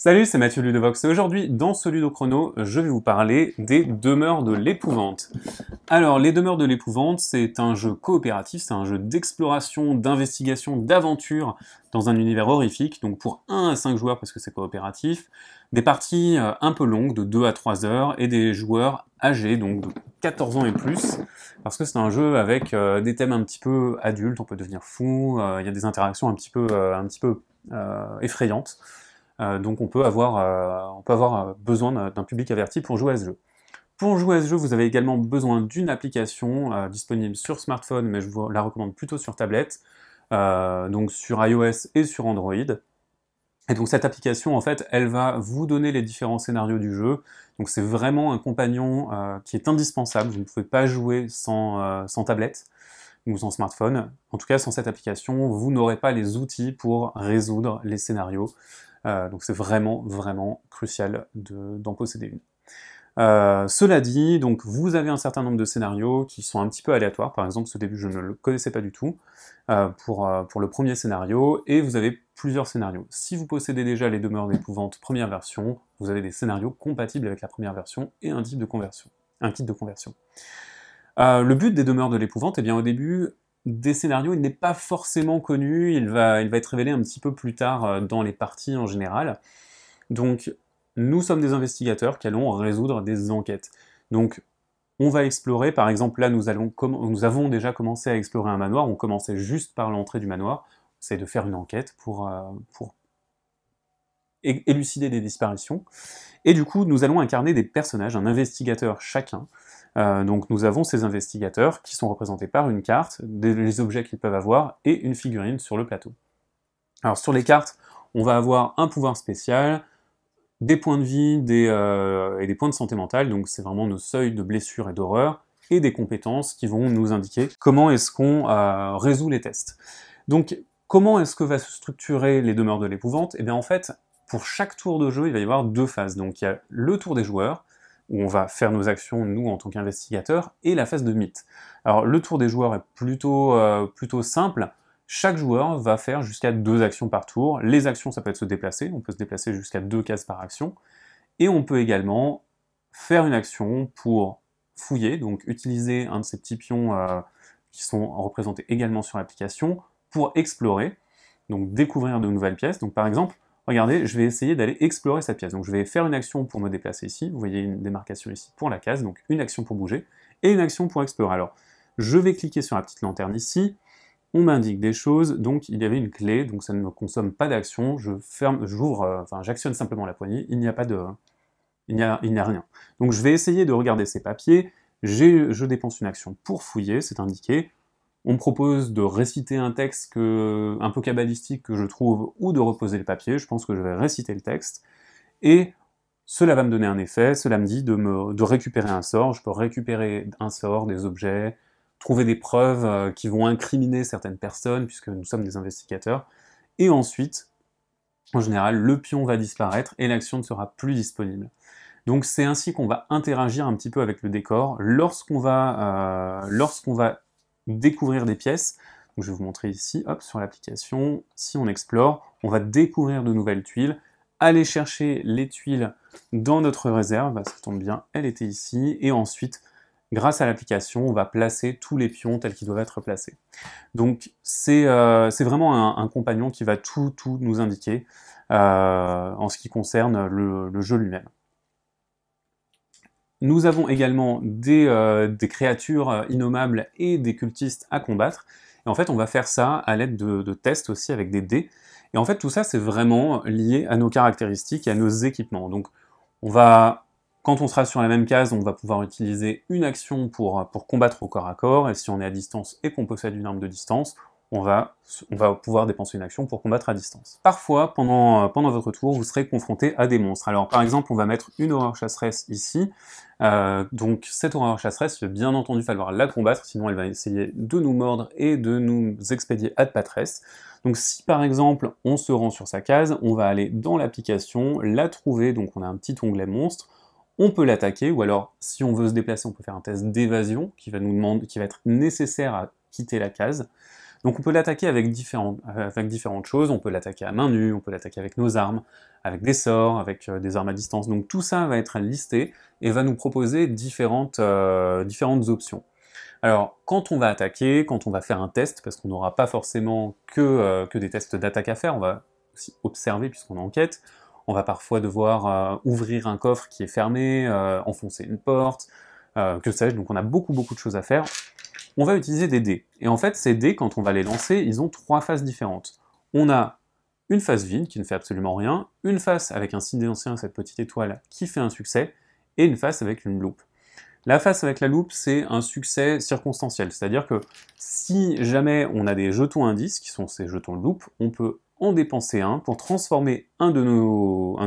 Salut, c'est Mathieu Ludovox et aujourd'hui, dans ce Ludochrono, je vais vous parler des Demeures de l'Épouvante. Alors, les Demeures de l'Épouvante, c'est un jeu coopératif, c'est un jeu d'exploration, d'investigation, d'aventure dans un univers horrifique, donc pour 1 à 5 joueurs parce que c'est coopératif, des parties euh, un peu longues, de 2 à 3 heures, et des joueurs âgés, donc de 14 ans et plus, parce que c'est un jeu avec euh, des thèmes un petit peu adultes, on peut devenir fou, euh, il y a des interactions un petit peu, un petit peu effrayantes. Euh, donc on peut avoir, euh, euh, besoin d'un public averti pour jouer à ce jeu. Pour jouer à ce jeu, vous avez également besoin d'une application disponible sur smartphone, mais je vous la recommande plutôt sur tablette, donc sur iOS et sur Android. Et donc cette application, en fait, elle va vous donner les différents scénarios du jeu. Donc c'est vraiment un compagnon qui est indispensable. Vous ne pouvez pas jouer sans tablette ou sans smartphone. En tout cas, sans cette application, vous n'aurez pas les outils pour résoudre les scénarios. Euh, donc c'est vraiment, vraiment crucial d'en posséder une. Euh, cela dit, donc vous avez un certain nombre de scénarios qui sont un petit peu aléatoires. Par exemple, ce début, je ne le connaissais pas du tout euh, pour, pour, le premier scénario, et vous avez plusieurs scénarios. Si vous possédez déjà les demeures d'épouvante première version, vous avez des scénarios compatibles avec la première version et un type de conversion, un kit de conversion. Euh, le but des demeures de l'épouvante, est eh bien au début des scénarios, il n'est pas forcément connu, il va, il va être révélé un petit peu plus tard euh, dans les parties en général. Donc nous sommes des investigateurs qui allons résoudre des enquêtes. Donc on va explorer, par exemple là nous, allons, nous avons déjà commencé à explorer un manoir, on commençait juste par l'entrée du manoir, c'est de faire une enquête pour euh, élucider des disparitions. Et du coup, nous allons incarner des personnages, un investigateur chacun, euh, donc nous avons ces investigateurs qui sont représentés par une carte, des, les objets qu'ils peuvent avoir et une figurine sur le plateau. Alors sur les cartes, on va avoir un pouvoir spécial, des points de vie euh, et des points de santé mentale, donc c'est vraiment nos seuils de blessure et d'horreur, et des compétences qui vont nous indiquer comment est-ce qu'on euh, résout les tests. Donc comment est-ce que va se structurer les demeures de l'épouvante Eh bien en fait, pour chaque tour de jeu, il va y avoir deux phases. Donc il y a le tour des joueurs, où on va faire nos actions, nous, en tant qu'investigateurs, et la phase de mythe. Alors le tour des joueurs est plutôt, euh, plutôt simple. Chaque joueur va faire jusqu'à deux actions par tour. Les actions, ça peut être se déplacer, on peut se déplacer jusqu'à deux cases par action. Et on peut également faire une action pour fouiller, donc utiliser un de ces petits pions euh, qui sont représentés également sur l'application pour explorer, donc découvrir de nouvelles pièces. Donc par exemple, Regardez, je vais essayer d'aller explorer cette pièce. Donc je vais faire une action pour me déplacer ici, vous voyez une démarcation ici pour la case, donc une action pour bouger, et une action pour explorer. Alors, je vais cliquer sur la petite lanterne ici, on m'indique des choses, donc il y avait une clé, donc ça ne me consomme pas d'action, je ferme, j'ouvre, euh, enfin j'actionne simplement la poignée, il n'y a pas de... il n'y a, rien. Donc je vais essayer de regarder ces papiers, je dépense une action pour fouiller, c'est indiqué, on me propose de réciter un texte un peu cabalistique que je trouve, ou de reposer le papier, je pense que je vais réciter le texte, et cela va me donner un effet, cela me dit de, récupérer un sort, je peux récupérer un sort, des objets, trouver des preuves euh, qui vont incriminer certaines personnes, puisque nous sommes des investigateurs, et ensuite, en général, le pion va disparaître et l'action ne sera plus disponible. Donc c'est ainsi qu'on va interagir un petit peu avec le décor lorsqu'on va, euh, va découvrir des pièces. je vais vous montrer ici, hop, sur l'application, si on explore, on va découvrir de nouvelles tuiles, aller chercher les tuiles dans notre réserve, bah, ça tombe bien, elle était ici, et ensuite, grâce à l'application, on va placer tous les pions tels qu'ils doivent être placés. Donc c'est euh, vraiment un, compagnon qui va tout, tout nous indiquer euh, en ce qui concerne le jeu lui-même. Nous avons également des, euh, créatures euh, innommables et des cultistes à combattre. Et en fait, on va faire ça à l'aide de, tests aussi avec des dés. Et en fait, tout ça, c'est vraiment lié à nos caractéristiques et à nos équipements. Donc, on va, quand on sera sur la même case, on va pouvoir utiliser une action pour, pour combattre au corps à corps. Et si on est à distance et qu'on possède une arme de distance, on va, pouvoir dépenser une action pour combattre à distance. Parfois, euh, pendant, votre tour, vous serez confronté à des monstres. Alors par exemple, on va mettre une horreur chasseresse ici. Euh, donc cette horreur chasseresse, bien entendu, falloir la combattre, sinon elle va essayer de nous mordre et de nous expédier à de patresse. Donc si par exemple on se rend sur sa case, on va aller dans l'application, la trouver, donc on a un petit onglet monstre, on peut l'attaquer, ou alors si on veut se déplacer, on peut faire un test d'évasion qui va nous demander, qui va être nécessaire à quitter la case. Donc on peut l'attaquer euh, avec, différentes, choses, on peut l'attaquer à main nue, on peut l'attaquer avec nos armes, avec des sorts, avec euh, des armes à distance. Donc tout ça va être listé et va nous proposer euh, différentes, options. Alors, quand on va attaquer, quand on va faire un test, parce qu'on n'aura pas forcément que, des tests d'attaque à faire, on va aussi observer puisqu'on enquête, on va parfois devoir ouvrir un coffre qui est fermé, enfoncer une porte, que sais-je. Donc on a beaucoup beaucoup de choses à faire on va utiliser des dés. Et en fait, ces dés, quand on va les lancer, ils ont trois faces différentes. On a une face vide qui ne fait absolument rien, une face avec un signe d'ancien, cette petite étoile, qui fait un succès, et une face avec une loupe. La face avec la loupe, c'est un succès circonstanciel, c'est-à-dire que si jamais on a des jetons indices, qui sont ces jetons de loupe, on peut en dépenser un pour transformer un de une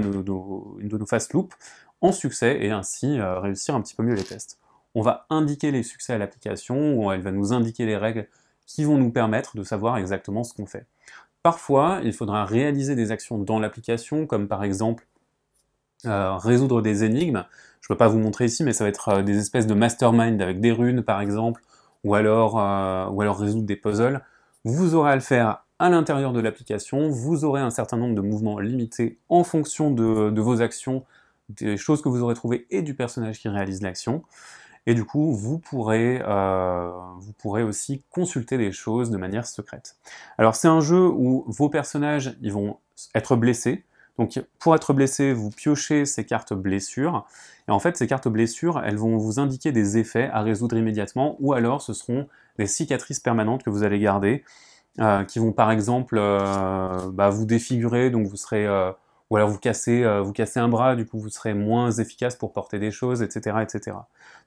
de nos faces loupe en succès et ainsi euh, réussir un petit peu mieux les tests on va indiquer les succès à l'application, ou elle va nous indiquer les règles qui vont nous permettre de savoir exactement ce qu'on fait. Parfois, il faudra réaliser des actions dans l'application, comme par exemple euh, résoudre des énigmes. Je ne peux pas vous montrer ici, mais ça va être euh, des espèces de mastermind avec des runes, par exemple, euh, ou alors, résoudre des puzzles. Vous aurez à le faire à l'intérieur de l'application. Vous aurez un certain nombre de mouvements limités en fonction de vos actions, des choses que vous aurez trouvées et du personnage qui réalise l'action. Et du coup, vous pourrez, euh, vous pourrez aussi consulter des choses de manière secrète. Alors c'est un jeu où vos personnages ils vont être blessés. Donc pour être blessé, vous piochez ces cartes blessures. Et en fait, ces cartes blessures, elles vont vous indiquer des effets à résoudre immédiatement, ou alors ce seront des cicatrices permanentes que vous allez garder, euh, qui vont par exemple euh, bah, vous défigurer, donc vous serez ou alors vous cassez, euh, vous cassez un bras, du coup vous serez moins efficace pour porter des choses, etc., etc.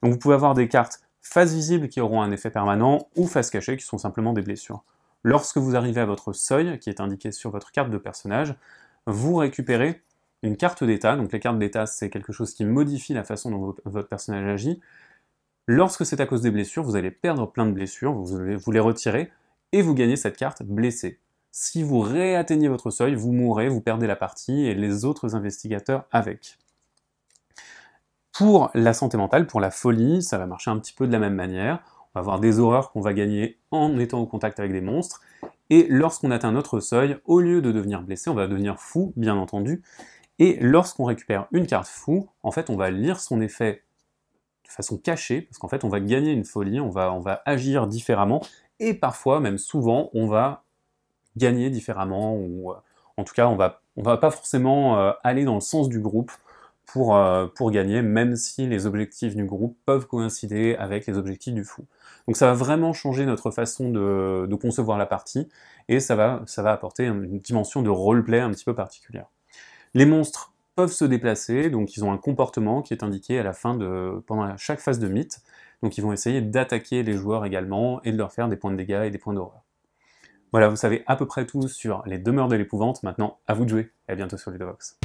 Donc vous pouvez avoir des cartes face visible qui auront un effet permanent, ou face cachée qui sont simplement des blessures. Lorsque vous arrivez à votre seuil, qui est indiqué sur votre carte de personnage, vous récupérez une carte d'état. Donc les cartes d'état, c'est quelque chose qui modifie la façon dont votre personnage agit. Lorsque c'est à cause des blessures, vous allez perdre plein de blessures, vous, vous les retirer, et vous gagnez cette carte blessée. Si vous réatteignez votre seuil, vous mourrez, vous perdez la partie et les autres investigateurs avec. Pour la santé mentale, pour la folie, ça va marcher un petit peu de la même manière. On va avoir des horreurs qu'on va gagner en étant au contact avec des monstres. Et lorsqu'on atteint notre seuil, au lieu de devenir blessé, on va devenir fou, bien entendu. Et lorsqu'on récupère une carte fou, en fait, on va lire son effet de façon cachée, parce qu'en fait, on va gagner une folie, on va, on va agir différemment, et parfois, même souvent, on va gagner différemment ou euh, en tout cas on va on va pas forcément euh, aller dans le sens du groupe pour, euh, pour gagner, même si les objectifs du groupe peuvent coïncider avec les objectifs du fou. Donc ça va vraiment changer notre façon de, concevoir la partie, et ça va, ça va apporter une dimension de roleplay un petit peu particulière. Les monstres peuvent se déplacer, donc ils ont un comportement qui est indiqué à la fin de, pendant chaque phase de mythe, donc ils vont essayer d'attaquer les joueurs également, et de leur faire des points de dégâts et des points d'horreur. Voilà, vous savez à peu près tout sur les demeures de l'épouvante. Maintenant, à vous de jouer et à bientôt sur Ludovox.